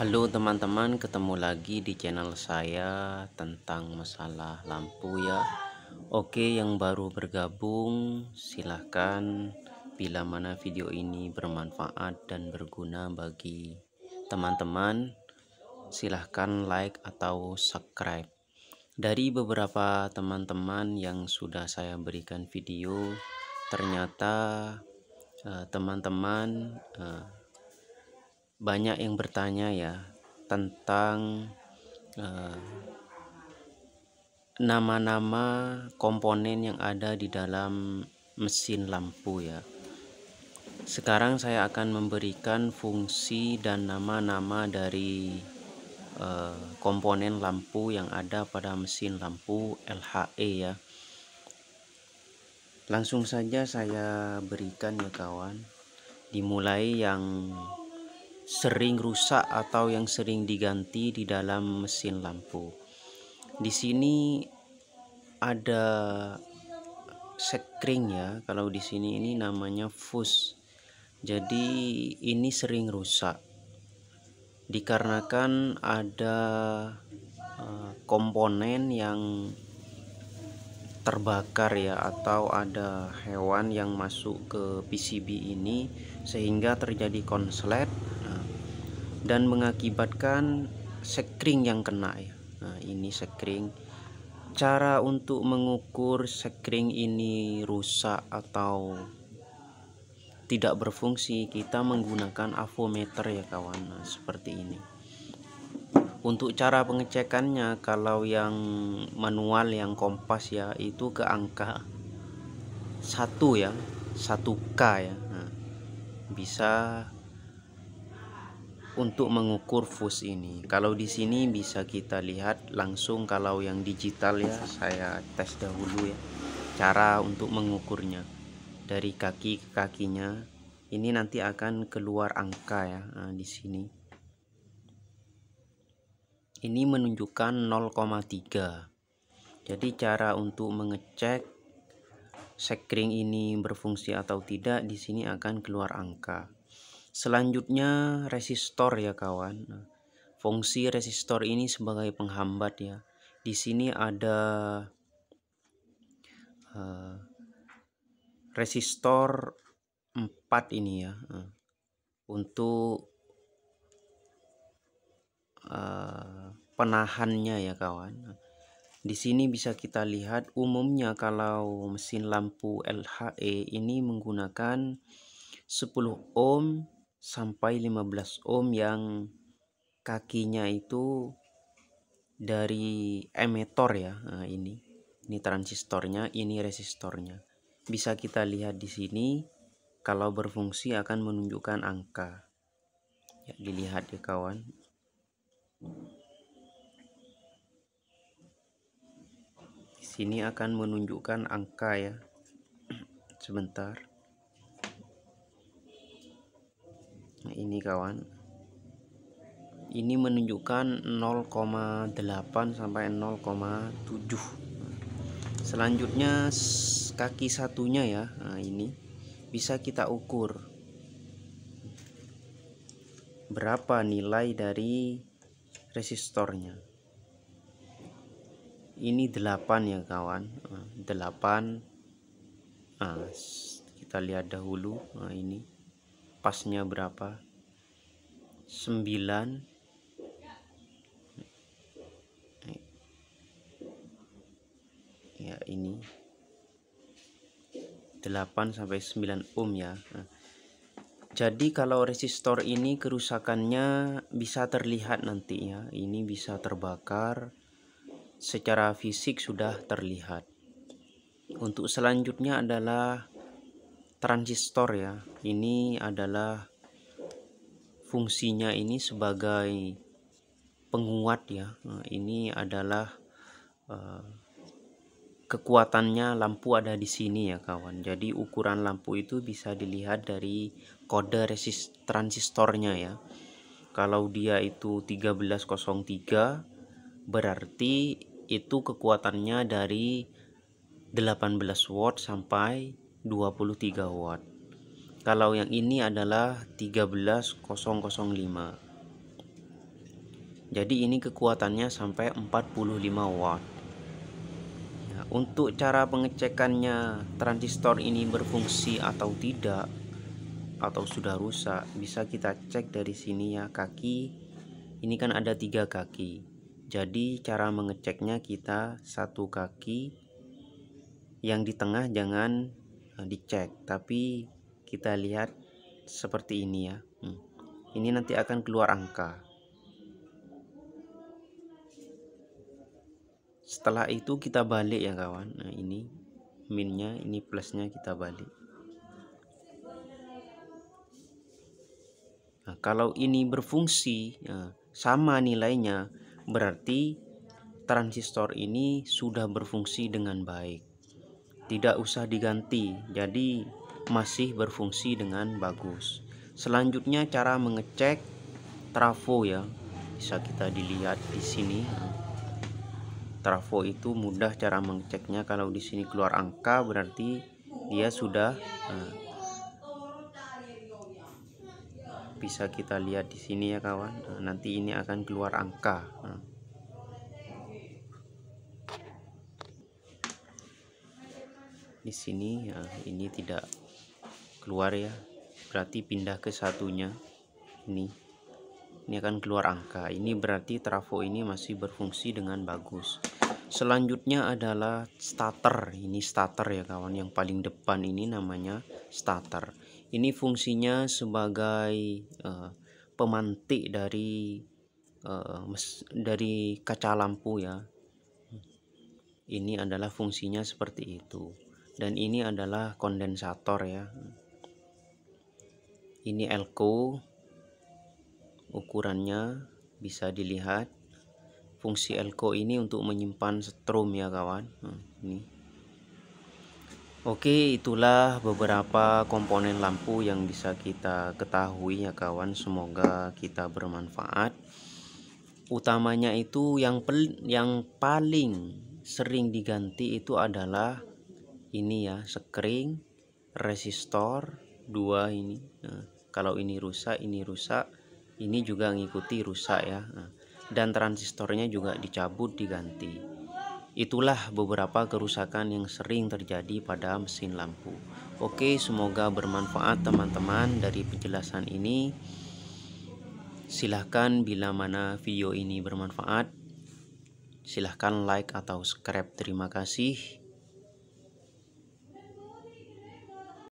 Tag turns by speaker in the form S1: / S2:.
S1: Halo teman-teman, ketemu lagi di channel saya tentang masalah lampu ya. Oke, yang baru bergabung silahkan bila mana video ini bermanfaat dan berguna bagi teman-teman, silahkan like atau subscribe. Dari beberapa teman-teman yang sudah saya berikan video, ternyata eh, teman-teman eh, eh, banyak yang bertanya ya tentang eh, nama-nama uh, komponen yang ada di dalam mesin lampu ya sekarang saya akan memberikan fungsi dan nama-nama dari eh, komponen lampu yang ada pada mesin lampu LHE ya langsung saja saya berikan ya kawan dimulai yang sering rusak atau yang sering diganti di dalam mesin lampu. Di sini ada sekring ya. Kalau di sini ini namanya fuse. Jadi ini sering rusak. Dikarenakan ada eh, komponen yang terbakar ya atau ada hewan yang masuk ke PCB ini sehingga terjadi konslet dan mengakibatkan sekring yang kena ya. Nah, ini sekring. Cara untuk mengukur sekring ini rusak atau tidak berfungsi, kita menggunakan avometer ya kawan. Nah, seperti ini. Untuk cara pengecekannya kalau yang manual yang kompas ya itu ke angka 1 ya, 1K ya. Nah, bisa untuk mengukur fus ini kalau di sini bisa kita lihat langsung kalau yang digital ya saya tes dahulu ya cara untuk mengukurnya dari kaki ke kakinya ini nanti akan keluar angka ya nah, di sini ini menunjukkan 0,3 jadi cara untuk mengecek sekring ini berfungsi atau tidak di sini akan keluar angka Selanjutnya resistor ya kawan. Nah, fungsi resistor ini sebagai penghambat ya. Di sini ada uh, resistor 4 ini ya. Uh, untuk uh, penahannya ya kawan. Di sini bisa kita lihat umumnya kalau mesin lampu LHE ini menggunakan 10 ohm sampai 15 ohm yang kakinya itu dari emitor ya nah, ini ini transistornya ini resistornya bisa kita lihat di sini kalau berfungsi akan menunjukkan angka ya dilihat ya kawan di sini akan menunjukkan angka ya sebentar nah ini kawan ini menunjukkan 0,8 sampai 0,7 selanjutnya kaki satunya ya nah ini bisa kita ukur berapa nilai dari resistornya ini 8 ya kawan 8 nah, nah kita lihat dahulu nah, ini pasnya berapa 9 ya ini 8 sampai 9 ohm ya nah. jadi kalau resistor ini kerusakannya bisa terlihat nanti ya ini bisa terbakar secara fisik sudah terlihat untuk selanjutnya adalah transistor ya ini adalah fungsinya ini sebagai penguat ya nah, ini adalah uh, kekuatannya lampu ada di sini ya kawan jadi ukuran lampu itu bisa dilihat dari kode resist transistornya ya kalau dia itu 1303 berarti itu kekuatannya dari 18 watt sampai 23 watt kalau yang ini adalah 13005 jadi ini kekuatannya sampai 45 watt nah, untuk cara pengecekannya transistor ini berfungsi atau tidak atau sudah rusak bisa kita cek dari sini ya kaki ini kan ada tiga kaki jadi cara mengeceknya kita satu kaki yang di tengah jangan Eh, dicek tapi kita lihat seperti ini ya hmm. ini nanti akan keluar angka setelah itu kita balik ya kawan nah ini minnya ini plusnya kita balik nah, kalau ini berfungsi eh, sama nilainya berarti transistor ini sudah berfungsi dengan baik tidak usah diganti jadi masih berfungsi dengan bagus selanjutnya cara mengecek trafo ya bisa kita dilihat di sini trafo itu mudah cara mengeceknya kalau di sini keluar angka berarti dia sudah eh, bisa kita lihat di sini ya kawan nanti ini akan keluar angka nah. di sini ya, ini tidak keluar ya berarti pindah ke satunya ini ini akan keluar angka ini berarti trafo ini masih berfungsi dengan bagus selanjutnya adalah starter ini starter ya kawan yang paling depan ini namanya starter ini fungsinya sebagai uh, pemantik dari uh, dari kaca lampu ya ini adalah fungsinya seperti itu dan ini adalah kondensator ya ini elko ukurannya bisa dilihat fungsi elko ini untuk menyimpan setrum ya kawan nah, ini Oke itulah beberapa komponen lampu yang bisa kita ketahui ya kawan semoga kita bermanfaat utamanya itu yang pel yang paling sering diganti itu adalah ini ya sekring resistor dua ini nah, kalau ini rusak ini rusak ini juga ngikuti rusak ya nah, dan transistornya juga dicabut diganti itulah beberapa kerusakan yang sering terjadi pada mesin lampu oke semoga bermanfaat teman-teman dari penjelasan ini silahkan bila mana video ini bermanfaat silahkan like atau subscribe terima kasih